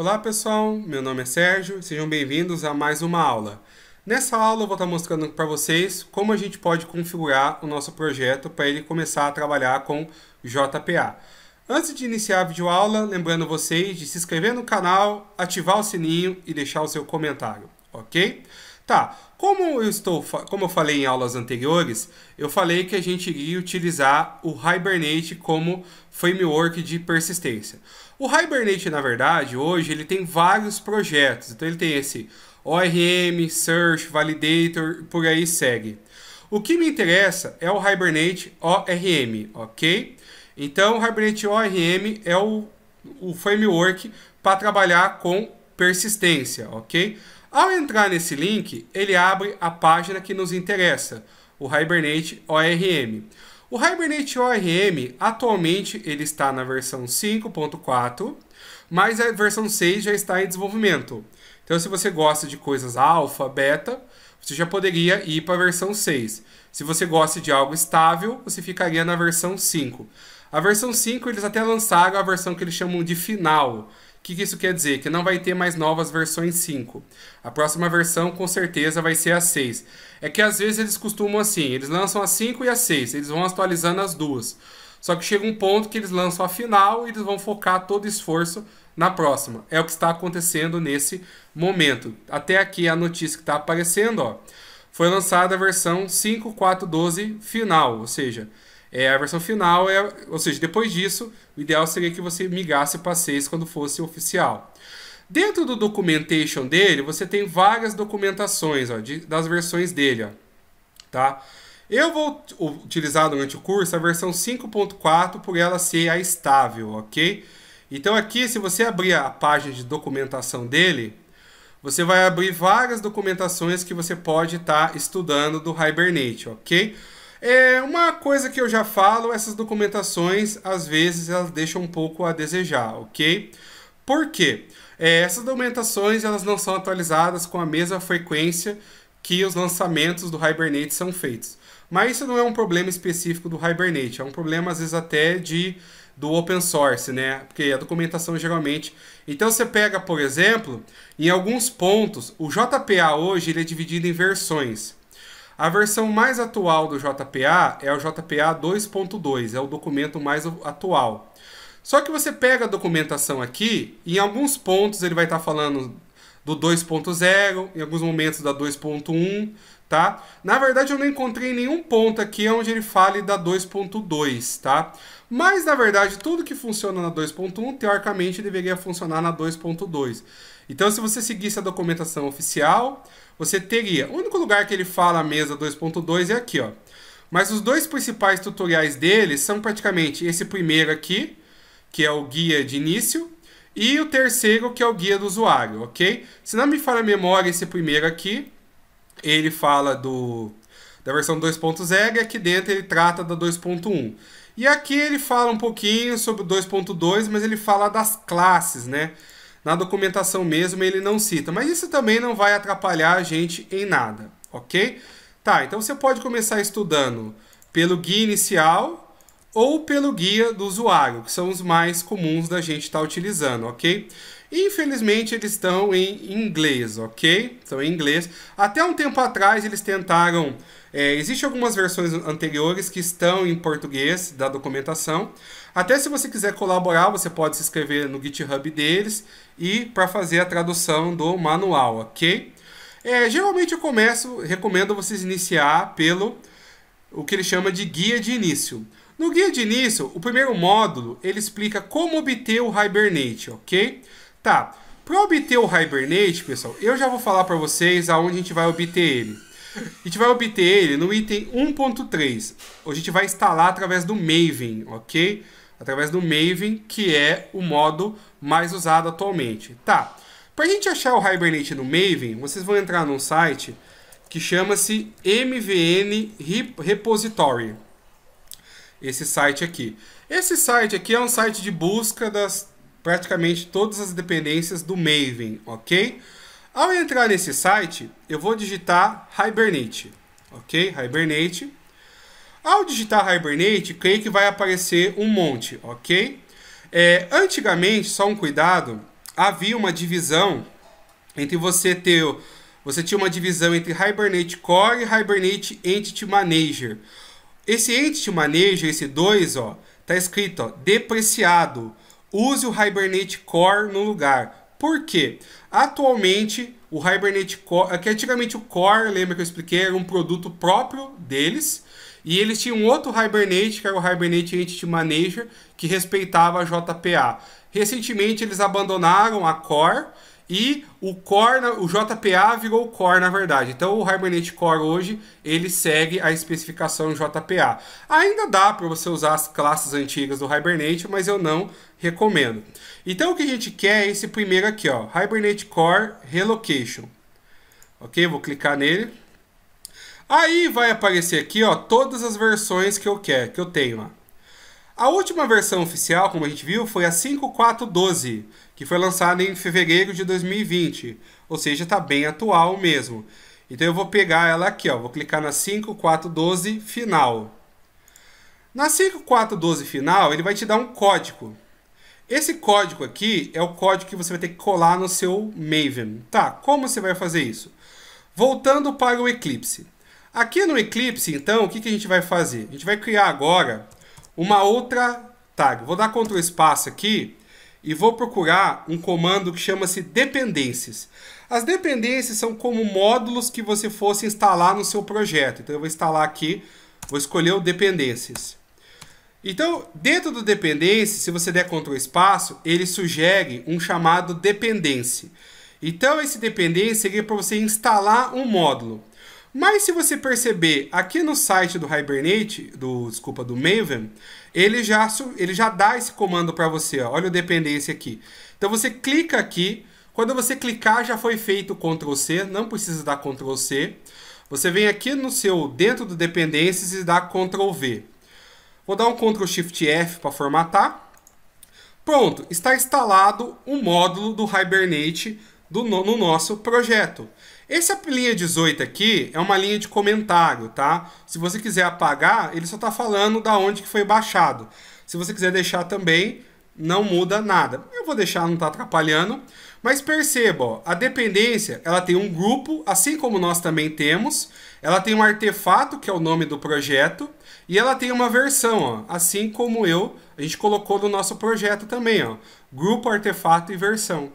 Olá pessoal, meu nome é Sérgio, sejam bem-vindos a mais uma aula. Nessa aula eu vou estar mostrando para vocês como a gente pode configurar o nosso projeto para ele começar a trabalhar com JPA. Antes de iniciar a videoaula, lembrando vocês de se inscrever no canal, ativar o sininho e deixar o seu comentário, ok? Tá, como eu estou, como eu falei em aulas anteriores, eu falei que a gente iria utilizar o Hibernate como framework de persistência. O Hibernate, na verdade, hoje ele tem vários projetos. Então ele tem esse ORM, Search, Validator, por aí segue. O que me interessa é o Hibernate ORM, ok? Então o Hibernate ORM é o, o framework para trabalhar com persistência, ok? Ao entrar nesse link, ele abre a página que nos interessa, o Hibernate ORM. O Hibernate ORM, atualmente, ele está na versão 5.4, mas a versão 6 já está em desenvolvimento. Então, se você gosta de coisas alfa, beta, você já poderia ir para a versão 6. Se você gosta de algo estável, você ficaria na versão 5. A versão 5, eles até lançaram a versão que eles chamam de final, o que, que isso quer dizer? Que não vai ter mais novas versões 5. A próxima versão com certeza vai ser a 6. É que às vezes eles costumam assim, eles lançam a 5 e a 6, eles vão atualizando as duas. Só que chega um ponto que eles lançam a final e eles vão focar todo esforço na próxima. É o que está acontecendo nesse momento. Até aqui a notícia que está aparecendo, ó. Foi lançada a versão 5412 final, ou seja, é, a versão final é, ou seja, depois disso, o ideal seria que você migasse para 6 quando fosse oficial. Dentro do documentation dele, você tem várias documentações ó, de, das versões dele. Ó, tá? Eu vou utilizar durante o curso a versão 5.4 por ela ser a estável, ok? Então aqui, se você abrir a página de documentação dele, você vai abrir várias documentações que você pode estar tá estudando do Hibernate, ok? É uma coisa que eu já falo, essas documentações às vezes elas deixam um pouco a desejar, ok? Por quê? É, essas documentações elas não são atualizadas com a mesma frequência que os lançamentos do Hibernate são feitos. Mas isso não é um problema específico do Hibernate, é um problema às vezes até de do open source, né? Porque a documentação geralmente. Então você pega, por exemplo, em alguns pontos, o JPA hoje ele é dividido em versões. A versão mais atual do JPA é o JPA 2.2, é o documento mais atual. Só que você pega a documentação aqui, em alguns pontos ele vai estar tá falando do 2.0, em alguns momentos da 2.1, tá? Na verdade, eu não encontrei nenhum ponto aqui onde ele fale da 2.2, tá? Mas, na verdade, tudo que funciona na 2.1, teoricamente, deveria funcionar na 2.2. Então, se você seguisse a documentação oficial, você teria... O único lugar que ele fala a mesa 2.2 é aqui, ó. Mas os dois principais tutoriais dele são praticamente esse primeiro aqui, que é o guia de início, e o terceiro, que é o guia do usuário, ok? Se não me falha a memória, esse primeiro aqui, ele fala do da versão 2.0 e aqui dentro ele trata da 2.1. E aqui ele fala um pouquinho sobre o 2.2, mas ele fala das classes, né? Na documentação mesmo ele não cita, mas isso também não vai atrapalhar a gente em nada, ok? Tá, então você pode começar estudando pelo guia inicial, ou pelo guia do usuário, que são os mais comuns da gente estar tá utilizando, ok? Infelizmente eles estão em inglês, ok? Estão em inglês. Até um tempo atrás eles tentaram. É, Existem algumas versões anteriores que estão em português da documentação. Até se você quiser colaborar, você pode se inscrever no GitHub deles e para fazer a tradução do manual, ok? É, geralmente eu começo, recomendo vocês iniciar pelo o que ele chama de guia de início. No guia de início, o primeiro módulo, ele explica como obter o Hibernate, ok? Tá, para obter o Hibernate, pessoal, eu já vou falar para vocês aonde a gente vai obter ele. A gente vai obter ele no item 1.3, onde a gente vai instalar através do Maven, ok? Através do Maven, que é o modo mais usado atualmente. Tá, para a gente achar o Hibernate no Maven, vocês vão entrar num site que chama-se MVN Repository, esse site aqui. Esse site aqui é um site de busca das praticamente todas as dependências do Maven, ok? Ao entrar nesse site, eu vou digitar Hibernate, ok? Hibernate. Ao digitar Hibernate, creio que vai aparecer um monte, ok? É, antigamente, só um cuidado, havia uma divisão entre você ter... Você tinha uma divisão entre Hibernate Core e Hibernate Entity Manager. Esse Entity Manager, esse 2, ó, tá escrito, ó, depreciado. Use o Hibernate Core no lugar. Por quê? Atualmente, o Hibernate Core, que antigamente o Core, lembra que eu expliquei, era um produto próprio deles, e eles tinham outro Hibernate, que era o Hibernate Entity Manager, que respeitava a JPA. Recentemente eles abandonaram a Core e o core, o JPA virou core, na verdade. Então o Hibernate Core hoje, ele segue a especificação JPA. Ainda dá para você usar as classes antigas do Hibernate, mas eu não recomendo. Então o que a gente quer é esse primeiro aqui, ó, Hibernate Core Relocation. OK? Vou clicar nele. Aí vai aparecer aqui, ó, todas as versões que eu quero, que eu tenho lá. A última versão oficial, como a gente viu, foi a 5412, que foi lançada em fevereiro de 2020, ou seja, está bem atual mesmo. Então eu vou pegar ela aqui, ó, vou clicar na 5412 final. Na 5412 final, ele vai te dar um código. Esse código aqui é o código que você vai ter que colar no seu Maven. Tá, como você vai fazer isso? Voltando para o Eclipse. Aqui no Eclipse, então, o que, que a gente vai fazer? A gente vai criar agora uma outra tag. Vou dar Ctrl espaço aqui e vou procurar um comando que chama-se dependências. As dependências são como módulos que você fosse instalar no seu projeto. Então eu vou instalar aqui, vou escolher o dependências. Então, dentro do dependência, se você der Ctrl espaço, ele sugere um chamado dependência. Então, esse dependência seria para você instalar um módulo. Mas se você perceber, aqui no site do Hibernate, do, desculpa, do Maven, ele já, ele já dá esse comando para você. Ó. Olha o dependência aqui. Então você clica aqui. Quando você clicar, já foi feito o Ctrl C. Não precisa dar Ctrl C. Você vem aqui no seu, dentro do dependências e dá Ctrl V. Vou dar um Ctrl Shift F para formatar. Pronto, está instalado o um módulo do Hibernate do, no, no nosso projeto. Essa linha 18 aqui é uma linha de comentário, tá? Se você quiser apagar, ele só está falando da onde que foi baixado. Se você quiser deixar também, não muda nada. Eu vou deixar, não está atrapalhando. Mas perceba, ó, a dependência ela tem um grupo, assim como nós também temos. Ela tem um artefato, que é o nome do projeto. E ela tem uma versão, ó, assim como eu, a gente colocou no nosso projeto também. Ó, grupo, artefato e versão.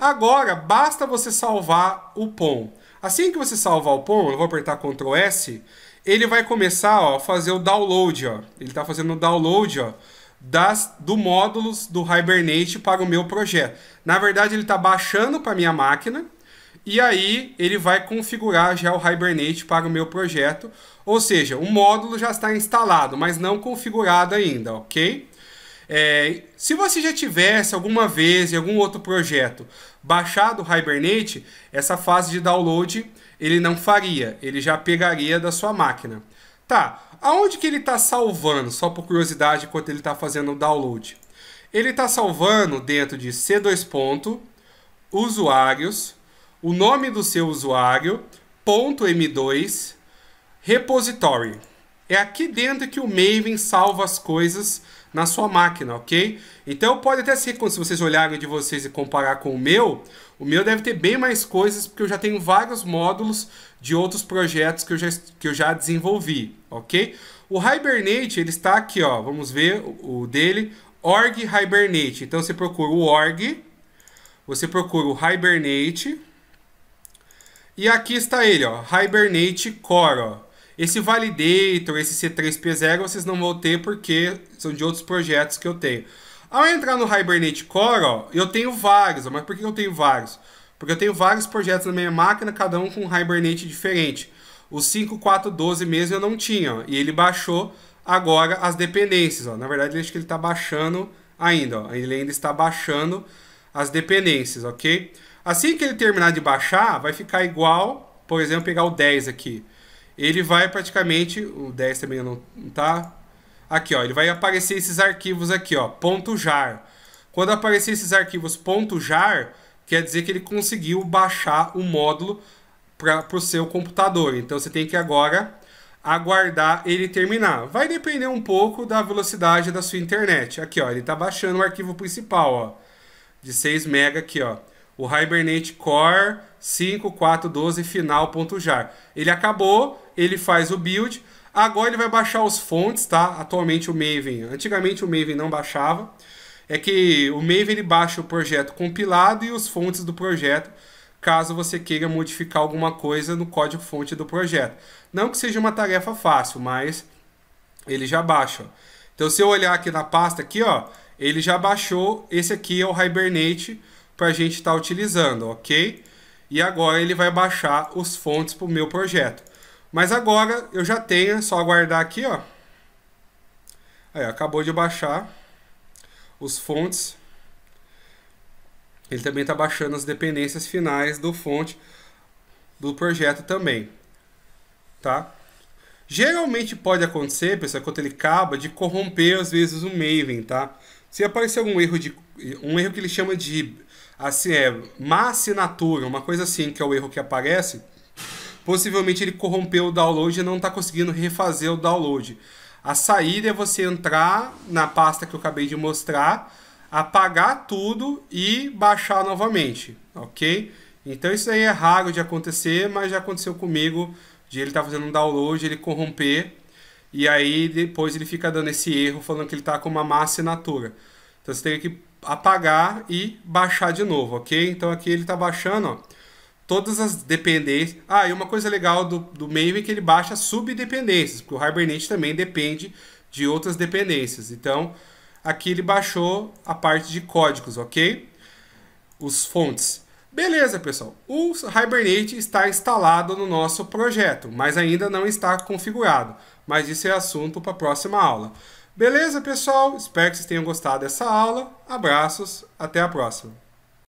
Agora, basta você salvar o POM. Assim que você salvar o POM, eu vou apertar Ctrl S, ele vai começar a fazer o download. Ó. Ele está fazendo o download ó, das, do módulos do Hibernate para o meu projeto. Na verdade, ele está baixando para minha máquina, e aí ele vai configurar já o Hibernate para o meu projeto, ou seja, o módulo já está instalado, mas não configurado ainda, ok? É, se você já tivesse alguma vez em algum outro projeto baixado Hibernate, essa fase de download ele não faria, ele já pegaria da sua máquina. Tá, aonde que ele está salvando, só por curiosidade, enquanto ele está fazendo o download? Ele está salvando dentro de C2 ponto, usuários, o nome do seu usuário, ponto M2, repository. É aqui dentro que o Maven salva as coisas na sua máquina, ok? Então pode até ser que se vocês olharem de vocês e comparar com o meu, o meu deve ter bem mais coisas, porque eu já tenho vários módulos de outros projetos que eu já, que eu já desenvolvi, ok? O Hibernate, ele está aqui, ó, vamos ver o, o dele, org Hibernate. Então você procura o org, você procura o Hibernate, e aqui está ele, ó, Hibernate Core, ó. Esse Validator, esse C3P0, vocês não vão ter porque são de outros projetos que eu tenho. Ao entrar no Hibernate Core, ó, eu tenho vários. Ó, mas por que eu tenho vários? Porque eu tenho vários projetos na minha máquina, cada um com um Hibernate diferente. O 5412 mesmo eu não tinha, ó, e ele baixou agora as dependências. Ó. Na verdade, acho que ele está baixando ainda. Ó. Ele ainda está baixando as dependências, ok? Assim que ele terminar de baixar, vai ficar igual, por exemplo, pegar o 10 aqui ele vai praticamente, o 10 também não tá. Aqui, ó, ele vai aparecer esses arquivos aqui, ó, ponto .jar. Quando aparecer esses arquivos ponto .jar, quer dizer que ele conseguiu baixar o módulo para o seu computador. Então você tem que agora aguardar ele terminar. Vai depender um pouco da velocidade da sua internet. Aqui, ó, ele está baixando o arquivo principal, ó, de 6 MB aqui, ó o Hibernate Core 5412 final.jar. Ele acabou, ele faz o build, agora ele vai baixar os fontes, tá? Atualmente o Maven, antigamente o Maven não baixava. É que o Maven ele baixa o projeto compilado e os fontes do projeto, caso você queira modificar alguma coisa no código fonte do projeto. Não que seja uma tarefa fácil, mas ele já baixa. Então se eu olhar aqui na pasta aqui, ó, ele já baixou, esse aqui é o Hibernate para a gente estar tá utilizando, ok? E agora ele vai baixar os fontes para o meu projeto. Mas agora eu já tenho, é só aguardar aqui, ó. Aí, acabou de baixar os fontes. Ele também está baixando as dependências finais do fonte do projeto também, tá? Geralmente pode acontecer, pessoal, quando ele acaba, de corromper às vezes o Maven, tá? Se aparecer algum erro de um erro que ele chama de assim, é, má assinatura, uma coisa assim, que é o erro que aparece, possivelmente ele corrompeu o download e não está conseguindo refazer o download. A saída é você entrar na pasta que eu acabei de mostrar, apagar tudo e baixar novamente, ok? Então isso aí é raro de acontecer, mas já aconteceu comigo de ele estar tá fazendo um download, ele corromper e aí depois ele fica dando esse erro falando que ele está com uma má assinatura. Então você tem que apagar e baixar de novo, ok? Então aqui ele está baixando ó, todas as dependências. Ah, e uma coisa legal do, do Maven é que ele baixa subdependências, porque o Hibernate também depende de outras dependências. Então aqui ele baixou a parte de códigos, ok? Os fontes. Beleza, pessoal. O Hibernate está instalado no nosso projeto, mas ainda não está configurado. Mas isso é assunto para a próxima aula. Beleza, pessoal? Espero que vocês tenham gostado dessa aula. Abraços, até a próxima!